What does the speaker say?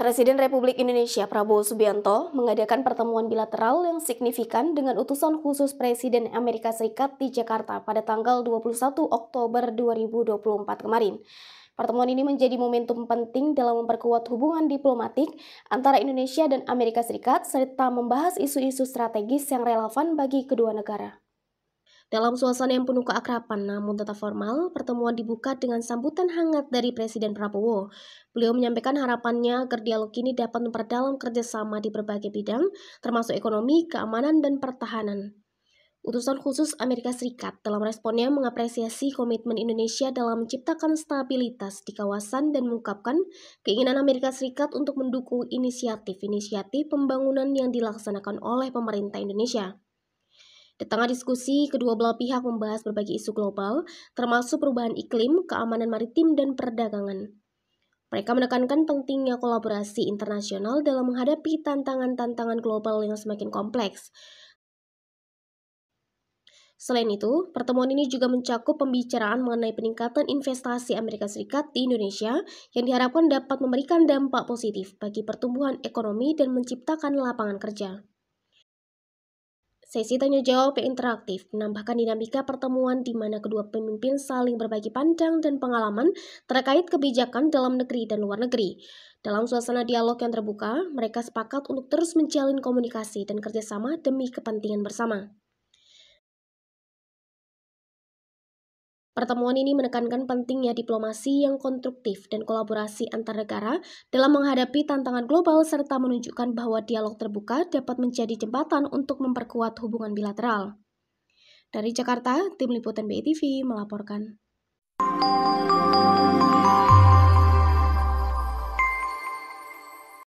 Presiden Republik Indonesia Prabowo Subianto mengadakan pertemuan bilateral yang signifikan dengan utusan khusus Presiden Amerika Serikat di Jakarta pada tanggal 21 Oktober 2024 kemarin. Pertemuan ini menjadi momentum penting dalam memperkuat hubungan diplomatik antara Indonesia dan Amerika Serikat serta membahas isu-isu strategis yang relevan bagi kedua negara. Dalam suasana yang penuh keakrapan namun tetap formal, pertemuan dibuka dengan sambutan hangat dari Presiden Prabowo. Beliau menyampaikan harapannya agar dialog ini dapat memperdalam kerjasama di berbagai bidang, termasuk ekonomi, keamanan, dan pertahanan. Utusan khusus Amerika Serikat dalam responnya mengapresiasi komitmen Indonesia dalam menciptakan stabilitas di kawasan dan mengungkapkan keinginan Amerika Serikat untuk mendukung inisiatif-inisiatif pembangunan yang dilaksanakan oleh pemerintah Indonesia. Di tengah diskusi, kedua belah pihak membahas berbagai isu global, termasuk perubahan iklim, keamanan maritim, dan perdagangan. Mereka menekankan pentingnya kolaborasi internasional dalam menghadapi tantangan-tantangan global yang semakin kompleks. Selain itu, pertemuan ini juga mencakup pembicaraan mengenai peningkatan investasi Amerika Serikat di Indonesia yang diharapkan dapat memberikan dampak positif bagi pertumbuhan ekonomi dan menciptakan lapangan kerja. Sesi tanya jawab yang interaktif menambahkan dinamika pertemuan di mana kedua pemimpin saling berbagi pandang dan pengalaman terkait kebijakan dalam negeri dan luar negeri. Dalam suasana dialog yang terbuka, mereka sepakat untuk terus menjalin komunikasi dan kerjasama demi kepentingan bersama. Pertemuan ini menekankan pentingnya diplomasi yang konstruktif dan kolaborasi antar negara dalam menghadapi tantangan global serta menunjukkan bahwa dialog terbuka dapat menjadi jembatan untuk memperkuat hubungan bilateral. Dari Jakarta, Tim Liputan BTV melaporkan.